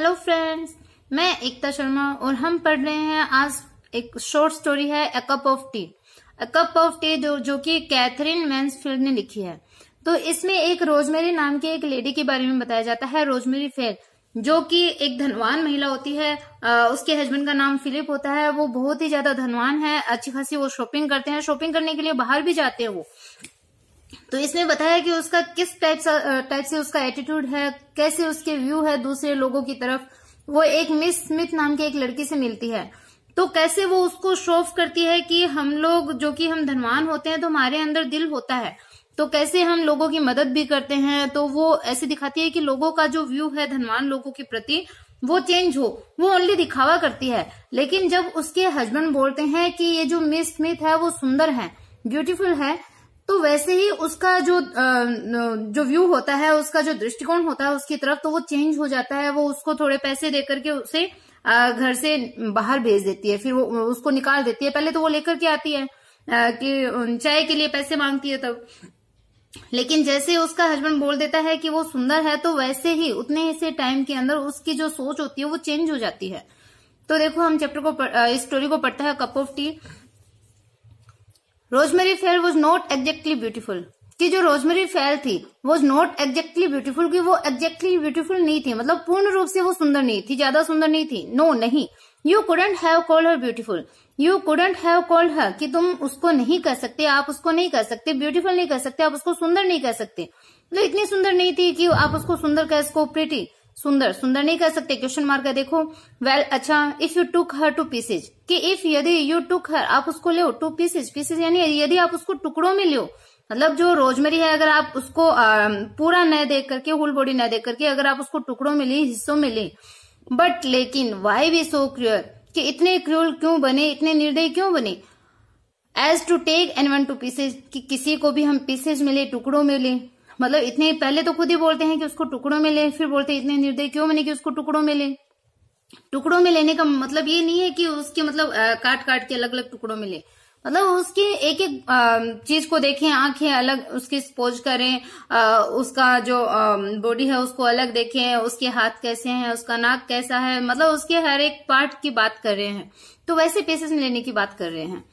Hello friends मैं एकता शर्मा और हम पढ़ रहे हैं आज एक शॉर्ट स्टोरी है a cup of tea a cup of tea जो जो कि कैथरीन मैंसफील्ड ने लिखी है तो इसमें एक रोजमेरी नाम की एक लेडी के बारे में बताया जाता है रोजमेरी फेल जो कि एक धनवान महिला होती है आ, उसके हस्बैंड का नाम फिलिप होता है वो बहुत ही ज्यादा धनवान है अच्छी खासी वो शॉपिंग करते हैं शॉपिंग करने के लिए बाहर भी जाते हैं वो तो इसमें बताया कि उसका किस टाइप टाइप से उसका एटीट्यूड है कैसे उसके व्यू है दूसरे लोगों की तरफ वो एक मिस स्मिथ नाम की एक लड़की से मिलती है तो कैसे वो उसको शो ऑफ करती है कि हम लोग जो कि हम धनवान होते हैं तो हमारे अंदर दिल होता है तो कैसे हम लोगों की मदद भी करते हैं तो वो ऐसे दिखाती है कि लोगों का जो व्यू है धनवान लोगों के प्रति वो चेंज हो वो ओनली दिखावा करती है लेकिन जब उसके हस्बैंड बोलते हैं कि ये जो मिस स्मिथ है वो सुंदर है ब्यूटीफुल है तो वैसे ही उसका जो जो व्यू होता है उसका जो दृष्टिकोण होता है उसकी तरफ तो वो चेंज हो जाता है वो उसको थोड़े पैसे दे करके उसे घर से बाहर भेज देती है फिर वो उसको निकाल देती है पहले तो वो लेकर के आती है कि चाय के लिए पैसे मांगती है तब लेकिन जैसे उसका हस्बैंड बोल देता है कि वो सुंदर है तो वैसे ही उतने से टाइम के अंदर उसकी जो सोच होती है वो चेंज हो जाती है तो देखो हम चैप्टर को स्टोरी को पढ़ता है cup of tea Rosemary Fell was not exactly beautiful कि जो रोजमेरी फेल थी वॉज नॉट एग्जैक्टली ब्यूटीफुल की वो एग्जैक्टली ब्यूटीफुल नहीं थी मतलब पूर्ण रूप से वो सुंदर नहीं थी ज्यादा सुंदर नहीं थी नो no, नहीं you couldn't have called her beautiful you couldn't have called her कि तुम उसको नहीं कर सकते आप उसको नहीं कर सकते ब्यूटीफुल नहीं कर सकते आप उसको सुंदर नहीं कर सकते मतलब इतनी सुंदर नहीं थी कि आप उसको सुंदर कह सको प्रिटी सुंदर सुंदर नहीं कह सकते क्वेश्चन मार्क है देखो वेल well, अच्छा if you took her to pieces कि इफ यदि यू टुक हर आप उसको लो टू पीसेज पीसेज यानी यदि आप उसको टुकड़ों में लो मतलब जो रोजमेरी है अगर आप उसको आ, पूरा न देख करके होल बॉडी न देख करके अगर आप उसको टुकड़ों में ली हिस्सों में ली बट लेकिन वाई वी सो क्रियर कि इतने क्रियोल क्यों बने इतने निर्दयी क्यों बने as to take anyone to pieces कि किसी को भी हम पीसेज में ले टुकड़ों में ले मतलब इतने पहले तो खुद ही बोलते हैं कि उसको टुकड़ों में ले फिर बोलते हैं इतने निर्दय क्यों मैंने कि उसको टुकड़ों में ले टुकड़ों में लेने का मतलब ये नहीं है कि उसके मतलब काट काट के अलग अलग टुकड़ों में ले मतलब उसके एक एक चीज को देखें आंखें अलग उसकी स्पोज करें आ, उसका जो बॉडी है उसको अलग देखें उसके हाथ कैसे हैं उसका नाक कैसा है मतलब उसके हर एक पार्ट की बात कर रहे हैं तो वैसे पेसेस में लेने की बात कर रहे हैं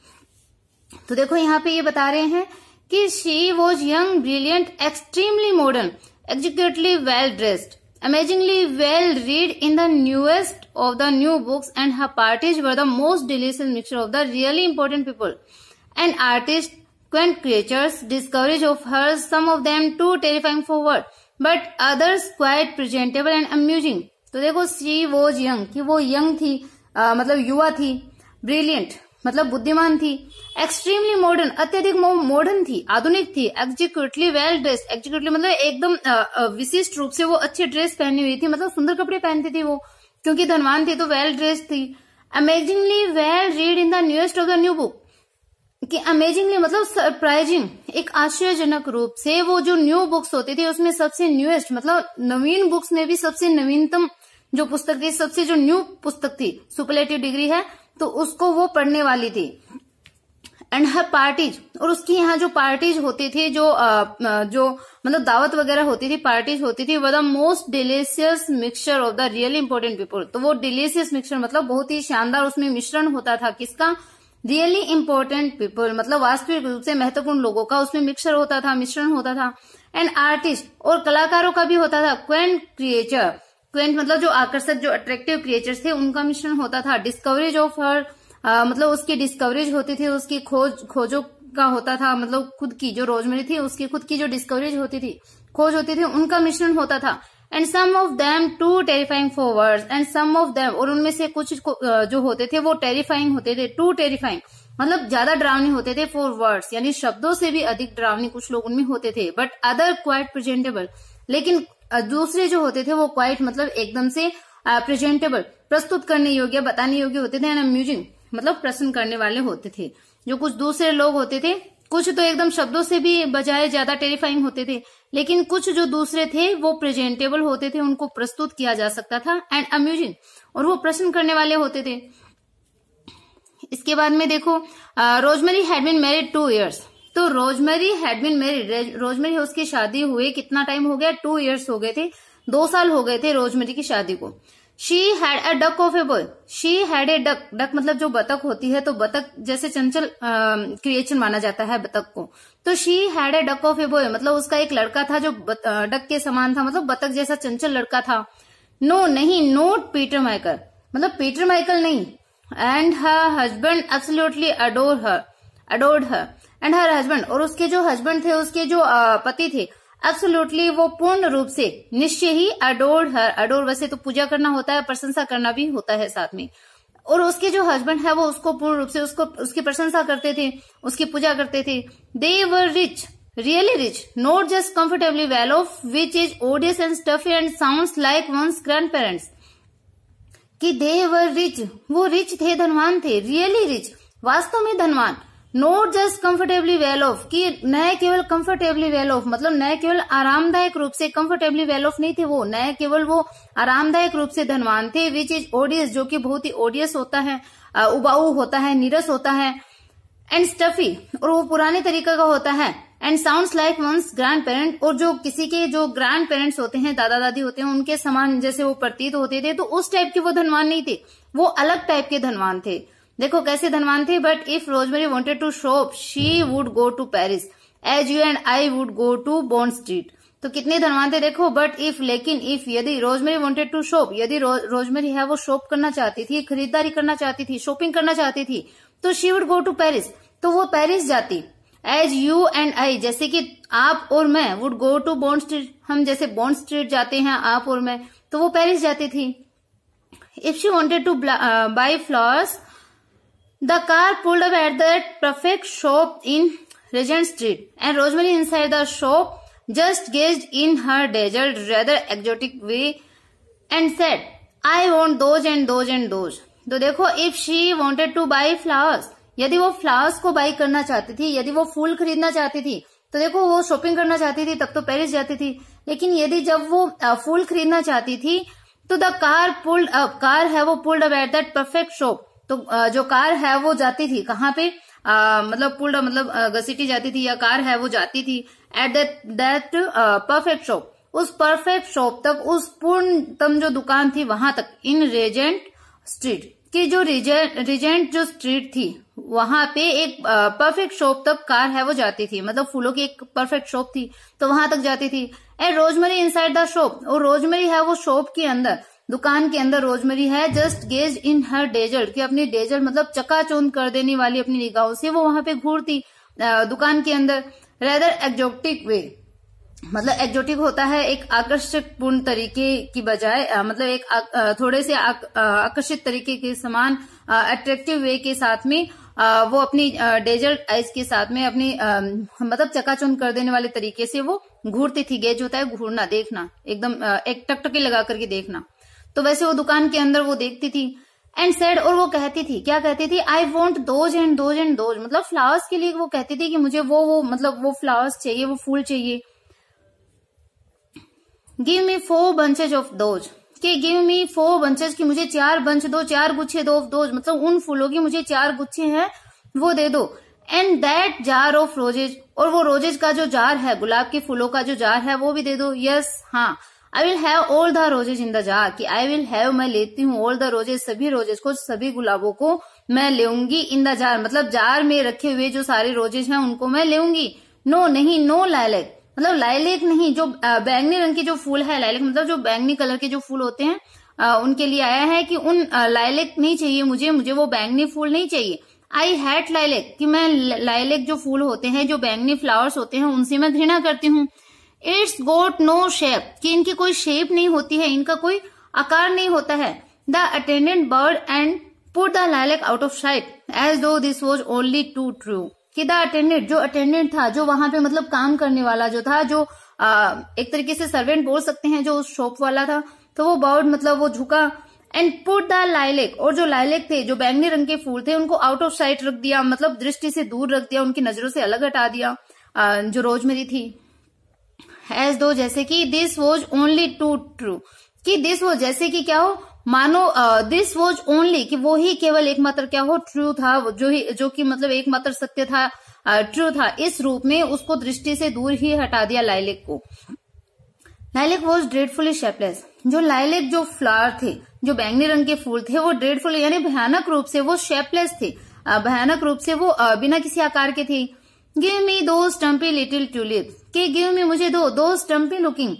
तो देखो यहाँ पे ये बता रहे हैं कि she was young brilliant extremely modern exquisitely well dressed amazingly well read in the newest of the new books and her parties were the most delicious mixture of the really important people and artist quaint creatures discoveries of her some of them too terrifying for word but others quite presentable and amusing तो देखो she was young वो young थी uh, मतलब युवा थी brilliant मतलब बुद्धिमान थी एक्सट्रीमली मॉडर्न अत्यधिक मॉडर्न थी आधुनिक थी एक्जीक्यूटली वेल ड्रेस एक्जीक्यूटली मतलब एकदम विशिष्ट रूप से वो अच्छी ड्रेस पहनी हुई थी मतलब सुंदर कपड़े पहनती थी वो क्योंकि धनवान थी तो वेल ड्रेस थी amazingly well read in the newest of the new book कि अमेजिंगली मतलब सरप्राइजिंग एक आश्चर्यजनक रूप से वो जो न्यू बुक्स होती थी उसमें सबसे न्यूएस्ट मतलब नवीन बुक्स में भी सबसे नवीनतम जो पुस्तक थी सबसे जो न्यू पुस्तक थी सुपरलेटिव डिग्री है तो उसको वो पढ़ने वाली थी एंड हर पार्टीज और उसकी यहाँ जो पार्टीज होती थी जो आ, जो मतलब दावत वगैरह होती थी पार्टीज होती थी वो the most delicious mixture of the real important people तो वो डिलीशियस मिक्सचर मतलब बहुत ही शानदार उसमें मिश्रण होता था किसका रियली इम्पोर्टेंट पीपल मतलब वास्तविक रूप से महत्वपूर्ण लोगों का उसमें मिक्सर होता था मिश्रण होता था एंड आर्टिस्ट और कलाकारों का भी होता था क्वेंट क्रिएटर क्वेंट मतलब जो आकर्षक जो अट्रैक्टिव क्रिएचर्स थे उनका मिश्रण होता था डिस्कवरेज ऑफ हर मतलब उसकी डिस्कवरेज होती थी उसकी खोज खोजों का होता था मतलब खुद की जो रोजमेरी थी उसकी खुद की जो डिस्कवरीज होती थी खोज होती थी उनका मिश्रण होता था and some of them too terrifying forward and some of them और उनमें से कुछ जो होते थे वो टेरिफाइंग होते थे टू टेरिफाइंग मतलब ज्यादा ड्रावनी होते थे फॉर वर्ड्स यानी शब्दों से भी अधिक ड्रावनी कुछ लोग उनमें होते थे बट अदर क्वाइट प्रेजेंटेबल लेकिन दूसरे जो होते थे वो क्वाइट मतलब एकदम से प्रेजेंटेबल प्रस्तुत करने योग्य बताने योग्य होते थे एंड अम्यूजिंग मतलब प्रश्न करने वाले होते थे जो कुछ दूसरे लोग होते थे कुछ तो एकदम शब्दों से भी बजाय ज्यादा टेरिफाइंग होते थे लेकिन कुछ जो दूसरे थे वो प्रेजेंटेबल होते थे उनको प्रस्तुत किया जा सकता था एंड अम्यूजिंग और वो प्रश्न करने वाले होते थे इसके बाद में देखो Rosemary had been married two years तो Rosemary had been married Rosemary उसकी शादी हुई कितना टाइम हो गया टू ईयर्स हो गए थे दो साल हो गए थे रोजमेरी की शादी को she had a duck of a boy she had a duck duck मतलब जो बतख होती है तो बतख जैसे चंचल क्रिएशन माना जाता है बतख को तो she had a duck of a boy मतलब उसका एक लड़का था जो डक के समान था मतलब बतख जैसा चंचल लड़का था नो no, नहीं नोट पीटर माइकल मतलब पीटर माइकल नहीं and her husband absolutely adore her adored her and her husband और उसके जो हस्बैंड थे उसके जो पति थे एब्सोल्युटली वो पूर्ण रूप से निश्चय ही अडोर हर अडोर वैसे तो पूजा करना होता है प्रशंसा करना भी होता है साथ में और उसके जो हस्बैंड है वो उसको पूर्ण रूप से उसको उसकी प्रशंसा करते थे उसकी पूजा करते थे they were rich really rich not just comfortably well off which is odious and stuff and sound like one's grandparents कि दे वर रिच वो रिच थे धनवान थे रियली रिच वास्तव में धनवान not just comfortably well off कि न केवल कम्फर्टेबली वेल ऑफ मतलब न केवल आरामदायक रूप से कम्फर्टेबली वेल ऑफ नहीं थे वो न केवल वो आरामदायक रूप से धनवान थे विच इज ओडियस जो कि बहुत ही ओडियस होता है उबाऊ होता है नीरस होता है एंड स्टफी और वो पुराने तरीके का होता है and sound like one's grandparent और जो किसी के जो ग्रैंड पेरेंट्स होते हैं दादा दादी होते हैं उनके समान जैसे वो प्रतीत होते थे तो उस टाइप के वो धनवान नहीं थे वो अलग टाइप के धनवान थे देखो कैसे धनवान थे but if Rosemary wanted to shop she would go to Paris as you and I would go to Bond Street तो कितने धनवान थे देखो बट इफ लेकिन इफ यदि रोजमेरी वॉन्टेड टू शॉप यदि रोजमेरी है वो शॉप करना चाहती थी खरीदारी करना चाहती थी शॉपिंग करना चाहती थी तो she would go to Paris तो वो पेरिस जाती एज यू एंड आई जैसे कि आप और मैं would go to Bond Street हम जैसे बॉन्ड स्ट्रीट जाते हैं आप और मैं तो वो पेरिस जाती थी if she wanted to buy flowers The car pulled up at the perfect shop in Regent Street, and Rosemary inside the shop just gazed in her dazzled, rather exotic way and said, I want those and those and those. तो देखो if she wanted to buy flowers यदि वो flowers को by करना चाहती थी यदि वो फूल खरीदना चाहती थी तो देखो वो शॉपिंग करना चाहती थी तब तो पेरिस जाती थी लेकिन यदि जब वो फूल खरीदना चाहती थी तो the car pulled up car है वो pulled up at that perfect shop तो जो कार है वो जाती थी कहाँ पे आ, मतलब पुल्डा मतलब घसीटी जाती थी या कार है वो जाती थी at that that perfect shop उस परफेक्ट शॉप तक उस पूर्णतम जो दुकान थी वहां तक इन रेजेंट स्ट्रीट की जो रिजेंट जो स्ट्रीट थी वहां पे एक परफेक्ट शॉप तक कार है वो जाती थी मतलब फूलों की एक परफेक्ट शॉप थी तो वहां तक जाती थी and Rosemary inside the shop और रोजमेरी है वो शॉप के अंदर दुकान के अंदर रोजमेरी है just gaze in her desert कि अपनी डेजर्ट मतलब चकाचौंध कर देने वाली अपनी निगाहों से वो वहां पे घूरती दुकान के अंदर रेदर एक्जोटिक वे मतलब एक्जोटिक होता है एक आकर्षक पूर्ण तरीके की बजाय मतलब एक थोड़े से आकर्षित तरीके के समान अट्रैक्टिव वे के साथ में आ, वो अपनी डेजर्ट आइस के साथ में अपनी आ, मतलब चकाचौंध कर देने वाले तरीके से वो घूरती थी गेज होता है घूरना देखना एकदम एक टकटकी लगा करके देखना तो वैसे वो दुकान के अंदर वो देखती थी एंड सेड और वो कहती थी क्या कहती थी I want those and those and those मतलब फ्लावर्स के लिए वो कहती थी कि मुझे वो वो मतलब वो फ्लावर्स चाहिए वो फूल चाहिए give me four bunches of those कि गिव मी फोर बंचेज की मुझे चार बंच दो चार गुच्छे दो ऑफ दोज मतलब उन फूलों की मुझे चार गुच्छे हैं वो दे दो and that jar of roses और वो रोजेज का जो जार है गुलाब के फूलों का जो जार है वो भी दे दो यस yes, हाँ I will have all the roses in the jar कि आई विल हैव मैं लेती हूँ ऑल द रोजेज सभी रोजेज को सभी गुलाबों को मैं लेंगी इन द जार मतलब जार में रखे हुए जो सारे रोजेज हैं उनको मैं लेऊंगी नो no, नहीं नो no लाइलेक मतलब लाइलेक नहीं जो बैंगनी रंग के जो फूल है लाइलेक मतलब जो बैंगनी कलर के जो फूल होते हैं आ, उनके लिए आया है कि उन लाइलेक नहीं चाहिए मुझे मुझे वो बैंगनी फूल नहीं चाहिए आई हैट लाइलेक कि मैं लाइलेक जो फूल होते हैं जो बैंगनी फ्लावर्स होते हैं उनसे मैं घृणा करती हूँ इट्स गोट नो शेप कि इनकी कोई शेप नहीं होती है इनका कोई आकार नहीं होता है the attendant bird and put the lilac out of sight as though this was only too true कि द अटेंडेंट जो अटेंडेंट था जो वहां पे मतलब काम करने वाला जो था जो आ, एक तरीके से सर्वेंट बोल सकते हैं जो उस शॉप वाला था तो वो बर्ड मतलब वो झुका एंड पुट द लाइलेक और जो लाइलेक थे जो बैंगनी रंग के फूल थे उनको आउट ऑफ साइट रख दिया मतलब दृष्टि से दूर रख दिया उनकी नजरों से अलग हटा दिया आ, जो रोजमेरी थी एज दो जैसे कि this was only too true कि दिस वॉज जैसे कि क्या हो मानो दिस वॉज ओनली कि वो ही केवल एकमात्र क्या हो ट्रू था जो ही जो कि मतलब एकमात्र सत्य था ट्रू था इस रूप में उसको दृष्टि से दूर ही हटा दिया लाइलेक को लाइलेक वॉज ड्रेडफुली शेपलेस जो लाइलेक जो फ्लावर थे जो बैंगनी रंग के फूल थे वो ड्रेडफुल यानी भयानक रूप से वो शेपलेस थे भयानक रूप से वो बिना किसी आकार के थे give me those stumpy little tulip के गिव में मुझे दो those stumpy looking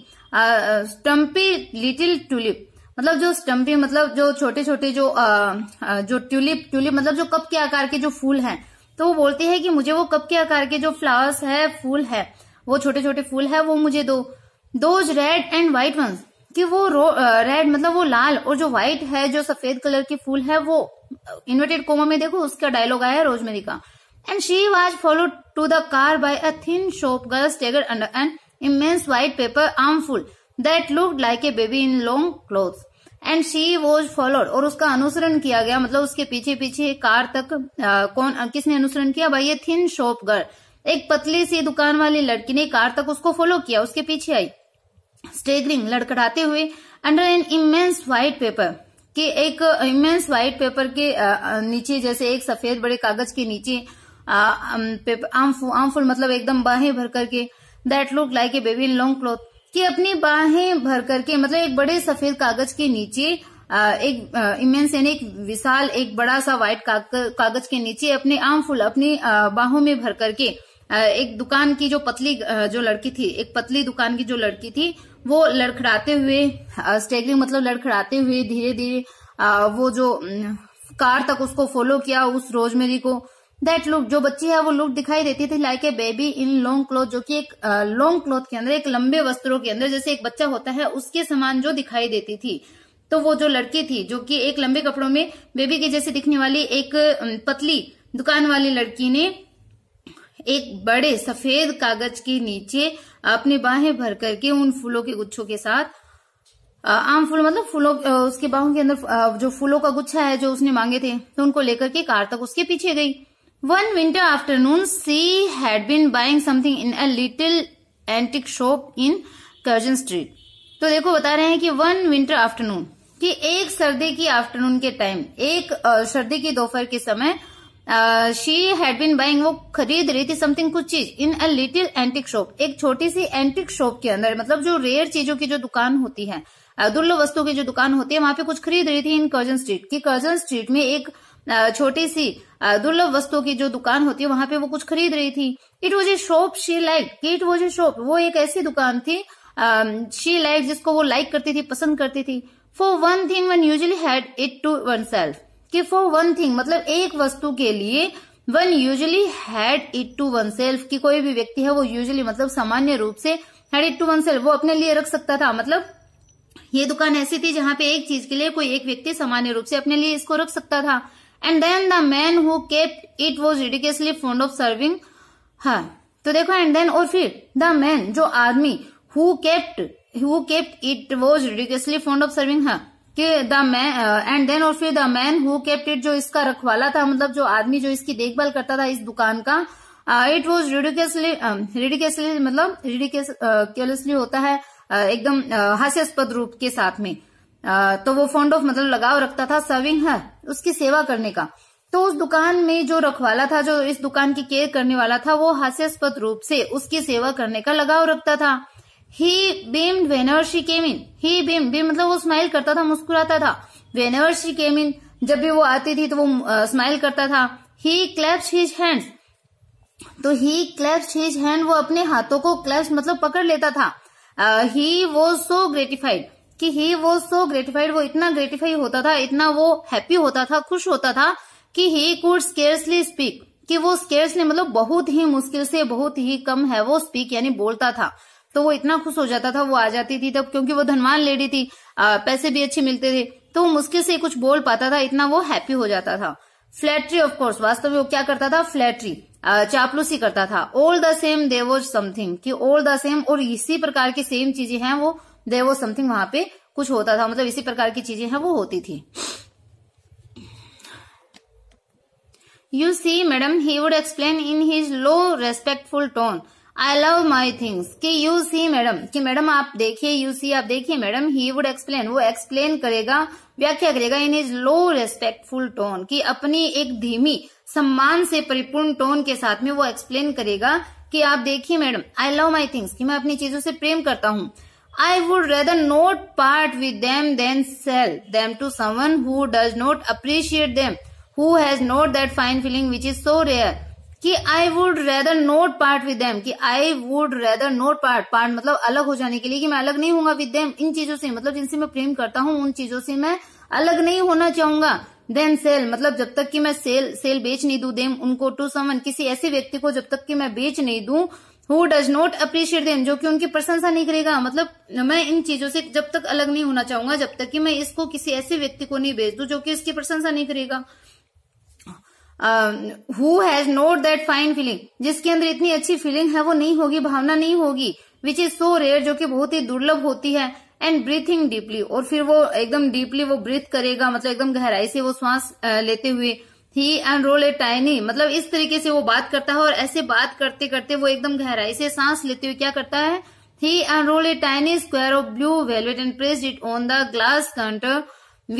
stumpy little tulip मतलब जो स्टम्पी मतलब जो छोटे छोटे जो आ, जो ट्यूलिप ट्यूलिप मतलब जो कप के आकार के जो फूल हैं तो वो बोलते है कि मुझे वो कप के आकार के जो फ्लावर्स है फूल है वो छोटे छोटे फूल है वो मुझे दो those red and white ones कि वो रेड मतलब वो लाल और जो व्हाइट है जो सफेद कलर के फूल है वो इन्वर्टेड कोमा में देखो उसका डायलॉग आया है रोजमेरी का and she was followed to the car by a thin shop girl staggered under an immense white paper armful that looked like a baby in long clothes. And she was followed और उसका अनुसरण किया गया मतलब उसके पीछे पीछे car तक आ, कौन किसने अनुसरण किया भाई ये थिन शॉप गर्ल एक पतली सी दुकान वाली लड़की ने कार तक उसको फॉलो किया उसके पीछे आई स्टेगरिंग लड़कड़ाते हुए under an immense white paper के एक इमेंस व्हाइट पेपर के नीचे जैसे एक सफेद बड़े कागज के नीचे आमफुल मतलब एकदम बाहें भर करके that look like a baby in long cloth कि अपनी बाहें भर करके मतलब एक बड़े सफेद कागज के नीचे आ, एक इमेंस यानी एक विशाल एक बड़ा सा व्हाइट कागज के नीचे अपने आर्मफुल अपनी बाहों में भर करके एक दुकान की जो पतली जो लड़की थी एक पतली दुकान की जो लड़की थी वो लड़खड़ाते हुए स्टेगलिंग मतलब लड़खड़ाते हुए धीरे धीरे वो जो कार तक उसको फॉलो किया उस रोजमेरी को दैट लुक जो बच्ची है वो लुक दिखाई देती थी like a baby in long cloth जो कि एक लॉन्ग क्लोथ के अंदर एक लंबे वस्त्रों के अंदर जैसे एक बच्चा होता है उसके समान जो दिखाई देती थी तो वो जो लड़की थी जो कि एक लंबे कपड़ों में बेबी के जैसे दिखने वाली एक पतली दुकान वाली लड़की ने एक बड़े सफेद कागज के नीचे अपने बाहें भर करके उन फूलों के गुच्छों के साथ आम फूल मतलब फूलों उसके बाहों के अंदर जो फूलों का गुच्छा है जो उसने मांगे थे तो उनको लेकर के कार तक उसके पीछे गई One winter afternoon, she had been buying something in a little antique shop in Curzon Street तो देखो बता रहे हैं कि वन विंटर आफ्टरनून कि एक सर्दी की आफ्टरनून के टाइम एक सर्दी की दोपहर के समय शी हैड बिन बाइंग वो खरीद रही थी समथिंग कुछ चीज in a little antique shop एक छोटी सी एंटिक शॉप के अंदर मतलब जो रेयर चीजों की जो दुकान होती है दुर्लभ वस्तुओं की जो दुकान होती है वहां पे कुछ खरीद रही थी इन कर्जन स्ट्रीट की कर्जन स्ट्रीट में एक uh, छोटी सी दुर्लभ वस्तुओं की जो दुकान होती है वहां पे वो कुछ खरीद रही थी it was a shop she like it was a shop वो एक ऐसी दुकान थी शी लाइक जिसको वो लाइक करती थी पसंद करती थी for one thing one usually had it to oneself की फॉर वन थिंग मतलब एक वस्तु के लिए one usually had it to oneself की कोई भी व्यक्ति है वो यूजली मतलब सामान्य रूप से had it to oneself वो अपने लिए रख सकता था मतलब ये दुकान ऐसी थी जहां पे एक चीज के लिए कोई एक व्यक्ति सामान्य रूप से अपने लिए इसको रख सकता था and then the man who kept it was ridiculously fond of serving her तो देखो एंड देन और फिर द मैन जो आदमी who kept who kept it was ridiculously fond of serving her कि द मैन एंड देन और फिर the man who kept it जो इसका रखवाला था मतलब जो आदमी जो इसकी देखभाल करता था इस दुकान का इट वॉज रिडिकसली रिडिकसली मतलब रिडिकसली uh, होता है uh, एकदम uh, हास्यास्पद रूप के साथ में uh, तो वो फोन्ड ऑफ मतलब लगाव रखता था सर्विंग हर उसकी सेवा करने का तो उस दुकान में जो रखवाला था जो इस दुकान की केयर करने वाला था वो हास्यास्पद रूप से उसकी सेवा करने का लगाव रखता था he beamed whenever she came in he beam beam मतलब वो स्माइल करता था मुस्कुराता था वेनवर शी केम इन जब भी वो आती थी तो वो स्माइल करता था ही क्लैप्स हिज हैंड तो ही क्लैप्स हिज हैंड वो अपने हाथों को क्लैप्स मतलब पकड़ लेता था ही वो सो ग्रेटिफाइड कि ही वो सो ग्रेटिफाइड वो इतना ग्रेटिफाई होता था इतना वो हैप्पी होता था खुश होता था कि ही कुड स्केयर्सली स्पीक कि वो स्केयर्सली मतलब बहुत ही मुश्किल से बहुत ही कम है वो स्पीक यानी बोलता था तो वो इतना खुश हो जाता था वो आ जाती थी तब क्योंकि वो धनवान लेडी थी आ, पैसे भी अच्छे मिलते थे तो वो मुश्किल से कुछ बोल पाता था इतना वो हैप्पी हो जाता था फ्लैटरी ऑफकोर्स वास्तव में वो क्या करता था फ्लैटरी चापलूसी करता था ऑल द सेम देवोज समथिंग कि ऑल द सेम और इसी प्रकार की सेम चीजें हैं वो देर वो समथिंग वहां पे कुछ होता था मतलब इसी प्रकार की चीजें हैं वो होती थी you see madam he would explain in his low respectful tone I love my things कि यू सी मैडम कि मैडम आप देखिए यू सी आप देखिए मैडम ही वुड एक्सप्लेन वो एक्सप्लेन करेगा व्याख्या करेगा in his low respectful tone की अपनी एक धीमी सम्मान से परिपूर्ण टोन के साथ में वो एक्सप्लेन करेगा कि आप देखिए madam I love my things कि मैं अपनी चीजों से प्रेम करता हूँ I would rather not part with them than sell them to someone who does not appreciate them, who has not that fine feeling which is so rare. कि I would rather not part with them कि I would rather not part part मतलब अलग हो जाने के लिए कि मैं अलग नहीं हूंगा विद देम इन चीजों से मतलब जिनसे मैं प्रेम करता हूँ उन चीजों से मैं अलग नहीं होना चाहूंगा देन सेल मतलब जब तक कि मैं सेल सेल बेच नहीं दू देम उनको टू समन किसी ऐसे व्यक्ति को जब तक कि मैं बेच नहीं दू who does not appreciate them जो कि उनकी प्रशंसा नहीं करेगा मतलब मैं इन चीजों से जब तक अलग नहीं होना चाहूंगा जब तक कि मैं इसको किसी ऐसे व्यक्ति को नहीं भेज दू जो कि इसकी प्रशंसा नहीं करेगा who has not that fine feeling जिसके अंदर इतनी अच्छी फीलिंग है वो नहीं होगी भावना नहीं होगी विच इज सो रेयर जो कि बहुत ही दुर्लभ होती है एंड ब्रीथिंग डीपली और फिर वो एकदम डीपली वो ब्रीथ करेगा मतलब एकदम गहराई से वो श्वास लेते हुए ही एनरोल ए टाइनी मतलब इस तरीके से वो बात करता है और ऐसे बात करते करते वो एकदम गहराई से सांस लेते हुए क्या करता है he unroll a tiny square of blue velvet and press it on the glass counter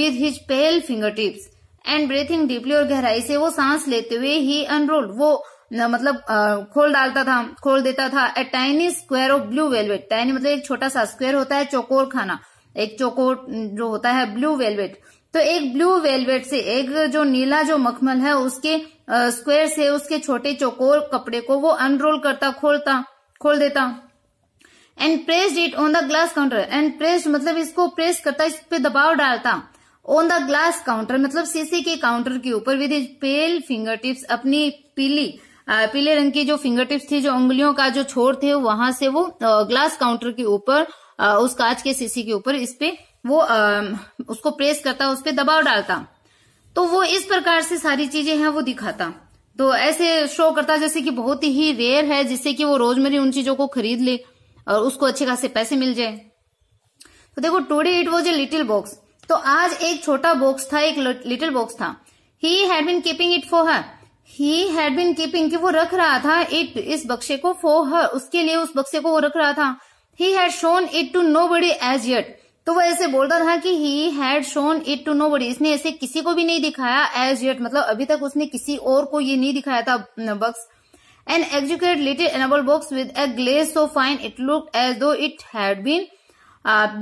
with his pale finger tips and breathing deeply और गहराई से वो सांस लेते हुए ही अनरोल वो मतलब आ, खोल डालता था खोल देता था a tiny square of blue velvet tiny मतलब एक छोटा सा स्क्वायर होता है चौकोर खाना एक चौकोर जो होता है ब्लू वेलवेट तो एक ब्लू वेलवेट से एक जो नीला जो मखमल है उसके स्क्वायर से उसके छोटे चौकोर कपड़े को वो अनरोल करता खोलता खोल देता and pressed it on the glass counter and pressed मतलब इसको प्रेस करता इस पे दबाव डालता ऑन द ग्लास काउंटर मतलब सीसी के काउंटर के ऊपर विद पेल फिंगर टिप्स अपनी पीली पीले रंग की जो फिंगर टिप्स थी जो उंगलियों का जो छोर थे वहां से वो ग्लास काउंटर के ऊपर उस कांच के सीसी के ऊपर इस पे वो आ, उसको प्रेस करता उस पर दबाव डालता तो वो इस प्रकार से सारी चीजें हैं वो दिखाता तो ऐसे शो करता जैसे कि बहुत ही रेयर है जिससे कि वो रोजमेरी उन चीजों को खरीद ले और उसको अच्छे खासे पैसे मिल जाए तो देखो today it was a little box तो आज एक छोटा बॉक्स था एक लिटिल बॉक्स था he had been keeping it for her he had been keeping वो रख रहा था इट इस बक्से को फॉर हर उसके लिए उस बक्से को वो रख रहा था he had shown it to nobody as yet तो वो ऐसे बोलता था कि he had shown it to nobody इसने ऐसे किसी को भी नहीं दिखाया एज येट मतलब अभी तक उसने किसी और को ये नहीं दिखाया था box an exquisite little enamel box with a glaze so fine it look as though it had been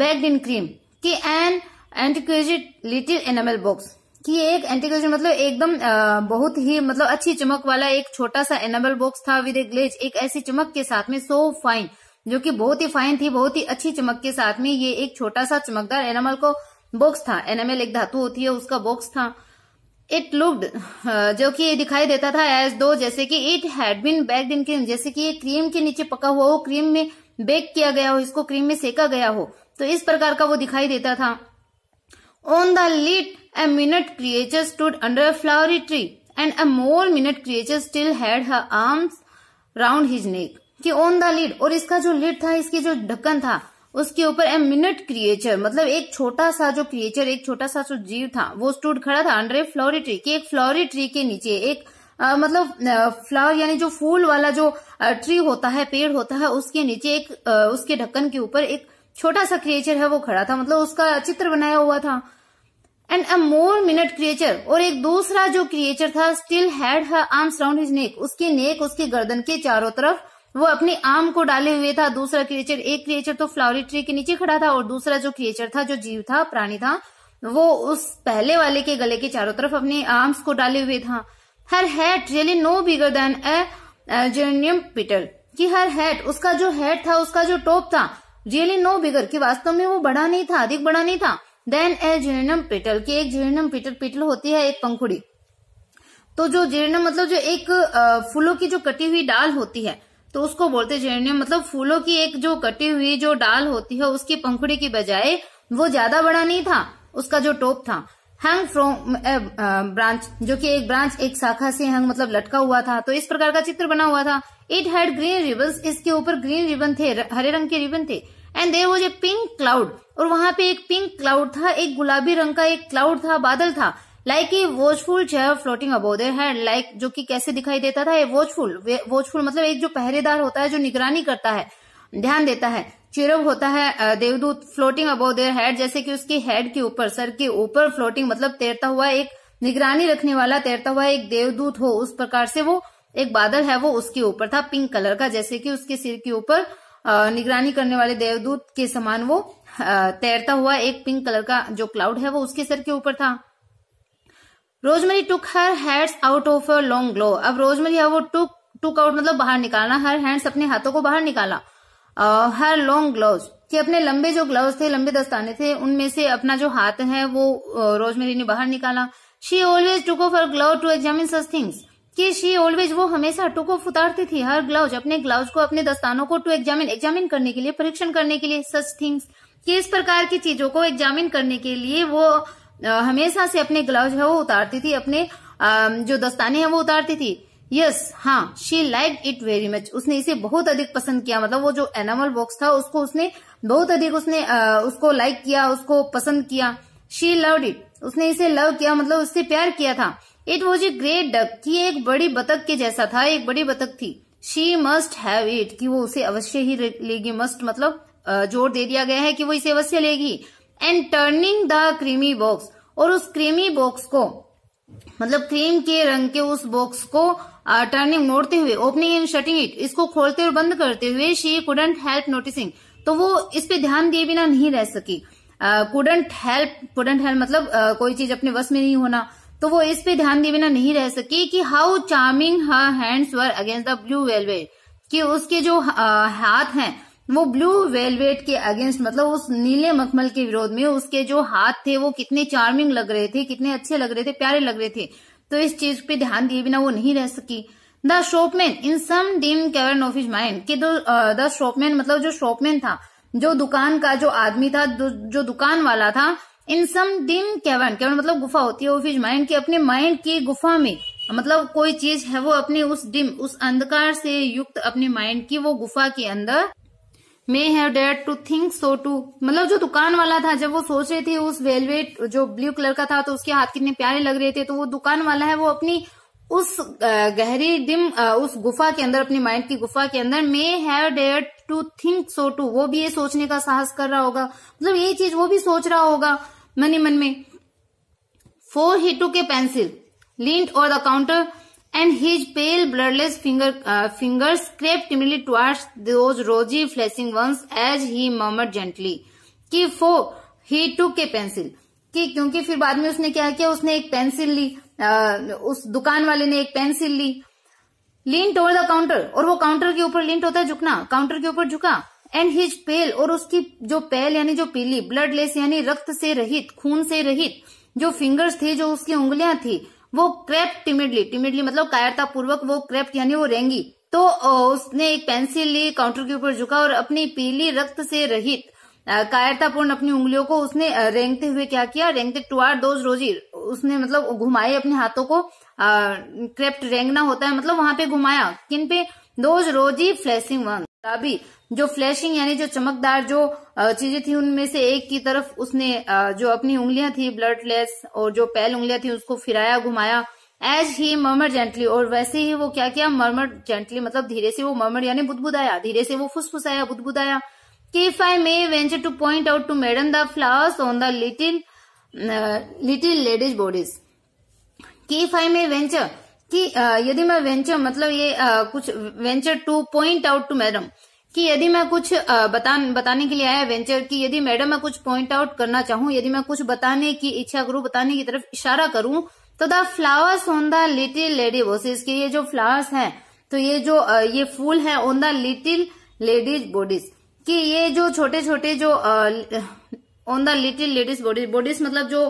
baked in cream कि an exquisite little enamel box कि एक एंटीक्वेजिट मतलब एकदम uh, बहुत ही मतलब अच्छी चमक वाला एक छोटा सा एनेबल बॉक्स था विद ए ग्लेज एक ऐसी चमक के साथ में सो so फाइन जो कि बहुत ही फाइन थी बहुत ही अच्छी चमक के साथ में ये एक छोटा सा चमकदार एनामल को बॉक्स था एनामल एक धातु होती है उसका बॉक्स था इट लुक्ड uh, जो कि दिखाई देता था एज दो जैसे कि it had been baked in cream जैसे कि ये क्रीम के नीचे पका हुआ हो क्रीम में बेक किया गया हो इसको क्रीम में सेका गया हो तो इस प्रकार का वो दिखाई देता था on the lid a minute creature stood under a flowery tree and a more minute creature still had her arms round his neck कि ऑन द लीड और इसका जो लीड था इसकी जो ढक्कन था उसके ऊपर ए मिनट क्रिएचर मतलब एक छोटा सा जो क्रिएचर एक छोटा सा जो जीव था वो स्टूड खड़ा था अंडर ए फ्लोरी ट्री की एक फ्लोरी ट्री के नीचे एक आ, मतलब फ्लावर यानी जो फूल वाला जो ट्री होता है पेड़ होता है उसके नीचे एक आ, उसके ढक्कन के ऊपर एक छोटा सा क्रिएचर है वो खड़ा था मतलब उसका चित्र बनाया हुआ था and a more minute creature और एक दूसरा जो क्रिएचर था still had her arms round his neck उसके नेक उसके गर्दन के चारों तरफ वो अपने आम को डाले हुए था दूसरा क्रिएचर एक क्रिएचर तो फ्लावरी ट्री के नीचे खड़ा था और दूसरा जो क्रिएचर था जो जीव था प्राणी था वो उस पहले वाले के गले के चारों तरफ अपने आर्म्स को डाले हुए था her head really no bigger than a geranium petal कि हर हेड उसका जो हैट था उसका जो टॉप था रियली नो बिगर कि वास्तव में वो बड़ा नहीं था अधिक बड़ा नहीं था देन ए जेनियम पिटल की एक जीर्णम पिटल पिटल होती है एक पंखुड़ी तो जो जीर्णम मतलब जो एक फूलों की जो कटी हुई डाल होती है तो उसको बोलते जेरेनियम मतलब फूलों की एक जो कटी हुई जो डाल होती है उसकी पंखुड़ी की बजाय वो ज्यादा बड़ा नहीं था उसका जो टोप था हैंग फ्रॉम ब्रांच जो कि एक ब्रांच एक शाखा से हैंग मतलब लटका हुआ था तो इस प्रकार का चित्र बना हुआ था इट हैड ग्रीन रिबन इसके ऊपर ग्रीन रिबन थे हरे रंग के रिबन थे and there was a pink cloud और वहां पे एक पिंक क्लाउड था एक गुलाबी रंग का एक क्लाउड था बादल था like a watchful cherub floating above her head like जो कि कैसे दिखाई देता था वॉचफुल वॉचफुल मतलब एक जो पहरेदार होता है जो निगरानी करता है ध्यान देता है चिरव होता है देवदूत फ्लोटिंग अबो देर हेड जैसे कि उसके हेड के ऊपर सर के ऊपर फ्लोटिंग मतलब तैरता हुआ एक निगरानी रखने वाला तैरता हुआ एक देवदूत हो उस प्रकार से वो एक बादल है वो उसके ऊपर था पिंक कलर का जैसे कि उसके सिर के ऊपर निगरानी करने वाले देवदूत के समान वो तैरता हुआ एक पिंक कलर का जो क्लाउड है वो उसके सर के ऊपर था Rosemary took her hands out of a long glove अब रोजमेरी है वो टुक टुक आउट मतलब बाहर निकालना हर हैंड्स अपने हाथों को बाहर निकाला हर लॉन्ग ग्लोव कि अपने लंबे जो ग्लव्स थे लंबे दस्ताने थे उनमें से अपना जो हाथ है वो रोजमेरी ने बाहर निकाला she always took off her glove to examine such things कि शी ऑलवेज वो हमेशा टुक ऑफ उतारती थी हर ग्लव्स अपने ग्लव्स को अपने दस्तानों को टू एग्जामिन एग्जामिन करने के लिए परीक्षण करने के लिए सच थिंग्स कि इस प्रकार की चीजों को एग्जामिन करने के लिए वो हमेशा से अपने ग्लव है वो उतारती थी अपने जो दस्ताने हैं वो उतारती थी यस yes, हाँ she like it very much उसने इसे बहुत अधिक पसंद किया मतलब वो जो एनिमल बॉक्स था उसको उसने बहुत अधिक उसने आ, उसको लाइक किया उसको पसंद किया शी लव इट उसने इसे लव किया मतलब उससे प्यार किया था it was a great duck की एक बड़ी बतख के जैसा था एक बड़ी बतख थी शी मस्ट हैव इट कि वो उसे अवश्य ही लेगी मस्ट मतलब जोर दे दिया गया है कि वो इसे अवश्य लेगी and turning the creamy box और उस क्रीमी बॉक्स को मतलब क्रीम के रंग के उस बॉक्स को टर्निंग मोड़ते हुए ओपनिंग एंड शटिंग इट इसको खोलते और बंद करते हुए शी कुडंट हेल्प नोटिसिंग तो वो इस पे ध्यान दिए बिना नहीं रह सकी कुडंट हेल्प कुडंट हेल्प मतलब uh, कोई चीज अपने वश में नहीं होना तो वो इस पे ध्यान दिए बिना नहीं रह सकी कि how charming her hands were against the blue velvet कि उसके जो uh, हाथ हैं वो ब्लू वेलवेट के अगेंस्ट मतलब उस नीले मखमल के विरोध में उसके जो हाथ थे वो कितने चार्मिंग लग रहे थे कितने अच्छे लग रहे थे प्यारे लग रहे थे तो इस चीज पे ध्यान दिए बिना वो नहीं रह सकी the shopman in some dim cavern of his mind कि दो द शॉपमैन मतलब जो शॉपमैन था जो दुकान का जो आदमी था जो दुकान वाला था in some dim cavern cavern मतलब गुफा होती है ऑफ इज माइंड की अपने माइंड की गुफा में मतलब कोई चीज है वो अपने उस डिम उस अंधकार से युक्त अपने माइंड की वो गुफा के अंदर मे हैव डेड टू थिंक सो टू मतलब जो दुकान वाला था जब वो सोच रहे थे उस वेलवेट जो ब्लू कलर का था तो उसके हाथ कितने प्यारे लग रहे थे तो वो दुकान वाला है वो अपनी उस गहरी डिम उस गुफा के अंदर अपने माइंड की गुफा के अंदर मे हैव डेड टू थिंक सो टू वो भी ये सोचने का साहस कर रहा होगा मतलब ये चीज वो भी सोच रहा होगा मनी मन में फोर ही टू के पेंसिल लिंट और the counter and his pale bloodless finger uh, fingers crept timidly towards those rosy, flashing ones as he murmured कि फो ही टू के पेंसिल कि क्योंकि फिर बाद में उसने क्या किया उसने एक पेंसिल ली uh, उस दुकान वाले ने एक पेंसिल ली लिंट ओवर द काउंटर और वो काउंटर के ऊपर लिंट होता है झुकना काउंटर के ऊपर झुका एंड हिज पेल और उसकी जो पेल यानी जो पीली ब्लडलेस यानी रक्त से रहित खून से रहित जो फिंगर्स थे जो उसकी उंगलियां थी वो क्रेप टिमिडली टिमिडली मतलब कायरता पूर्वक वो क्रेप यानी वो रेंगी तो उसने एक पेंसिल ली काउंटर के ऊपर झुका और अपनी पीली रक्त से रहित कायरतापूर्ण अपनी उंगलियों को उसने रेंगते हुए क्या किया रेंगते टुआर दोज रोजी उसने मतलब घुमाए अपने हाथों को क्रेप्ट रेंगना होता है मतलब वहां पे घुमाया किन पे दोज रोजी फ्लैशिंग वन अभी जो फ्लैशिंग यानी जो चमकदार जो चीजें थी उनमें से एक की तरफ उसने जो अपनी उंगलियां थी ब्लडलेस और जो पहल उंगलियां थी उसको फिराया घुमाया एज ही मर्मर जेंटली और वैसे ही वो क्या किया मर्मर जेंटली मतलब धीरे से वो मर्मर यानी बुदबुदाया धीरे से वो फुसफुसाया बुदबुदाया कि if I may venture to point out to madam the flowers on the little little lady's bodice कि इफ आई मे वेंचर कि यदि मैं वेंचर मतलब ये कुछ venture to point out to madam कि यदि मैं कुछ बता बताने के लिए आया वेंचर कि यदि मैडम मैं कुछ पॉइंट आउट करना चाहूं यदि मैं कुछ बताने की इच्छा करूं बताने की तरफ इशारा करूं तो the flowers on the little lady bodice के ये जो फ्लावर्स हैं तो ये जो ये फूल है on the little lady's bodice कि ये जो छोटे छोटे जो on the little lady's bodice bodice मतलब जो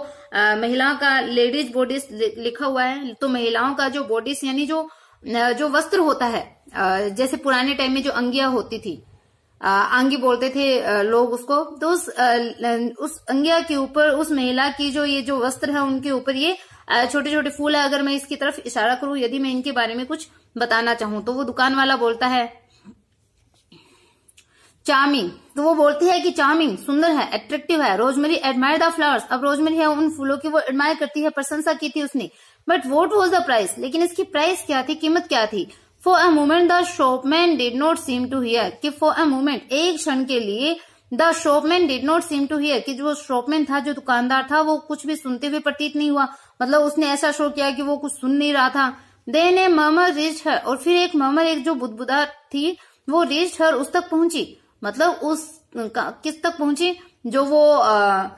महिलाओं का लेडीज बॉडीज लिखा हुआ है तो महिलाओं का जो बॉडीज यानी जो जो वस्त्र होता है जैसे पुराने टाइम में जो अंगिया होती थी आ, आंगी बोलते थे लोग उसको तो उस उस अंगिया के ऊपर उस महिला की जो ये जो वस्त्र है उनके ऊपर ये छोटे छोटे फूल है अगर मैं इसकी तरफ इशारा करूं यदि मैं इनके बारे में कुछ बताना चाहूं तो वो दुकान वाला बोलता है चार्मिंग तो वो बोलती है कि चार्मिंग सुंदर है एट्रेक्टिव है रोजमेरी एडमायर द फ्लावर्स अब रोजमेरी है उन फूलों की वो एडमायर करती है प्रशंसा की थी उसने but what was the price लेकिन इसकी प्राइस क्या थी कीमत क्या थी for a moment the shopman did not seem to hear कि फॉर अ मोमेंट एक क्षण के लिए the shopman did not seem to hear कि जो शॉपमैन था जो दुकानदार था वो कुछ भी सुनते हुए प्रतीत नहीं हुआ मतलब उसने ऐसा शो किया कि वो कुछ सुन नहीं रहा था देन ए ममर रिच हर और फिर एक ममर एक जो बुदबुदार थी वो रिच हर उस तक पहुंची मतलब उस किस तक पहुंची जो वो आ,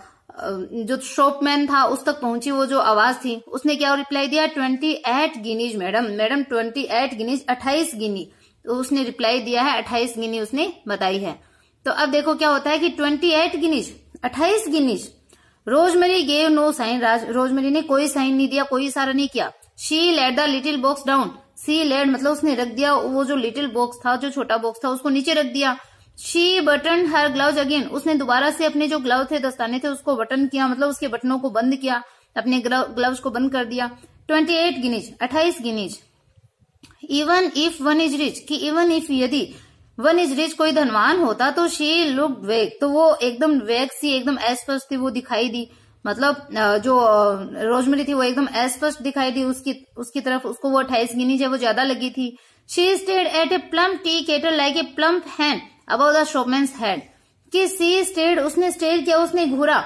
जो शॉपमैन था उस तक पहुंची वो जो आवाज थी उसने क्या रिप्लाई दिया twenty eight guineas madam madam twenty eight guineas अट्ठाईस गिनी तो उसने रिप्लाई दिया है अट्ठाईस गिनी उसने बताई है तो अब देखो क्या होता है कि ट्वेंटी एट गिनीज अट्ठाईस guineas Rosemary gave no sign Rosemary ने कोई साइन नहीं दिया कोई इशारा नहीं किया she let the little box down she laid मतलब उसने रख दिया वो जो लिटिल बॉक्स था जो छोटा बॉक्स था उसको नीचे रख दिया she button her glove again उसने दोबारा से अपने जो ग्लव थे दस्ताने थे उसको बटन किया मतलब उसके बटनों को बंद किया अपने ग्लव को बंद कर दिया ट्वेंटी एट गिनीज अट्ठाईस guineas even if one is rich कि इवन इफ यदि वन इज रिच कोई धनवान होता तो शी लुक वेग तो वो एकदम वेग सी एकदम एस्पष्ट थी वो दिखाई दी मतलब जो रोजमेरी थी वो एकदम एस्पष्ट दिखाई दी उसकी उसकी तरफ उसको वो अट्ठाईस गिनीज है वो ज्यादा लगी थी she stared at a plump tea kettle like a plump hen about the shopman head कि सी स्टेड उसने स्टेड किया उसने घूरा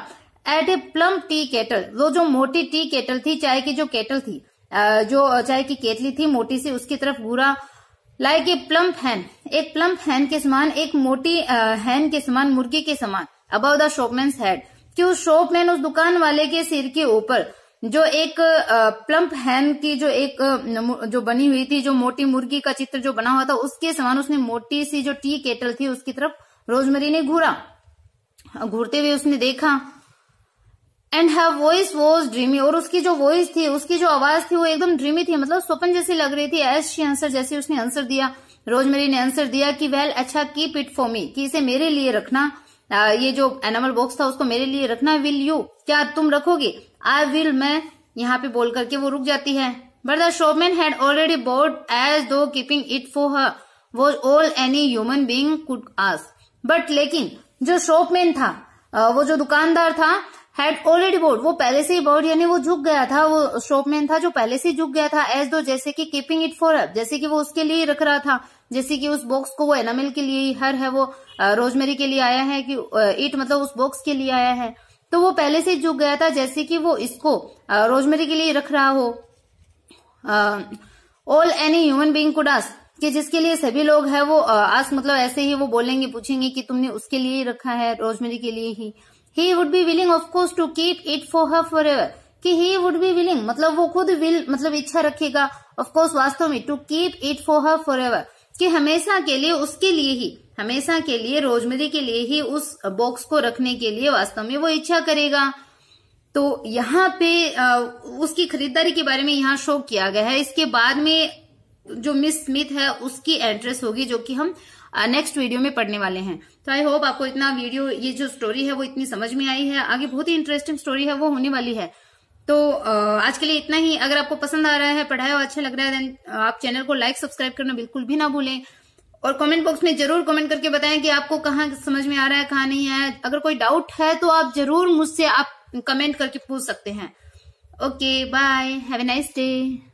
at a plump tea kettle वो जो मोटी टी केटल थी चाय की जो केटल थी जो चाय की केटली थी मोटी सी उसकी तरफ घूरा लाइक ए प्लम्प हैन एक प्लम्प हैन के समान एक मोटी हैन के समान मुर्गी के समान अबाउ द शॉपमैन हेड कि उस शॉपमैन उस दुकान वाले के सिर के ऊपर जो एक प्लम्प हैम की जो एक जो बनी हुई थी जो मोटी मुर्गी का चित्र जो बना हुआ था उसके समान उसने मोटी सी जो टी केटल थी उसकी तरफ रोजमेरी ने घूरा घूरते हुए उसने देखा and her voice was dreamy और उसकी जो वॉइस थी उसकी जो आवाज थी वो एकदम ड्रीमी थी मतलब स्वप्न जैसी लग रही थी एस शी आंसर जैसे उसने आंसर दिया रोजमेरी ने आंसर दिया कि वेल अच्छा कीप इट फॉर मी कि इसे मेरे लिए रखना आ, ये जो एनिमल बॉक्स था उसको मेरे लिए रखना विल यू क्या तुम रखोगे आई विल मैं यहाँ पे बोल करके वो रुक जाती है but the shopman had already bowed as though keeping it for her was all any human being could ask but लेकिन जो शॉपमैन था वो जो दुकानदार था हैड ऑलरेडी बोर्ड वो पहले से ही बोर्ड यानी वो झुक गया था वो शॉपमैन था जो पहले से झुक गया था एज दो जैसे कि कीपिंग इट फॉर हर जैसे कि वो उसके लिए रख रहा था जैसे कि उस बॉक्स को वो एनामिल के लिए हर है वो रोजमेरी के लिए आया है कि इट मतलब उस बॉक्स के लिए आया है तो वो पहले से झुक गया था जैसे कि वो इसको रोजमेरी के लिए रख रहा हो all any human being could ask कि जिसके लिए सभी लोग है वो आस मतलब ऐसे ही वो बोलेंगे पूछेंगे कि तुमने उसके लिए ही रखा है रोजमेरी के लिए he he would be willing of course to keep it for her forever की ही वुड बी विलिंग मतलब वो खुद विल मतलब इच्छा रखेगा ऑफकोर्स वास्तव में to keep it for her forever कि हमेशा के लिए उसके लिए ही हमेशा के लिए रोजमेरी के लिए ही उस बॉक्स को रखने के लिए वास्तव में वो इच्छा करेगा तो यहाँ पे उसकी खरीदारी के बारे में यहाँ शो किया गया है इसके बाद में जो मिस स्मिथ है उसकी एड्रेस होगी जो कि हम नेक्स्ट वीडियो में पढ़ने वाले हैं तो आई होप आपको इतना वीडियो ये जो स्टोरी है वो इतनी समझ में आई है आगे बहुत ही इंटरेस्टिंग स्टोरी है वो होने वाली है तो आज के लिए इतना ही अगर आपको पसंद आ रहा है पढ़ाया और अच्छा लग रहा है देन आप चैनल को लाइक सब्सक्राइब करना बिल्कुल भी ना भूलें और कमेंट बॉक्स में जरूर कमेंट करके बताएं कि आपको कहाँ समझ में आ रहा है कहाँ नहीं आया अगर कोई डाउट है तो आप जरूर मुझसे आप कमेंट करके पूछ सकते हैं okay bye have a nice day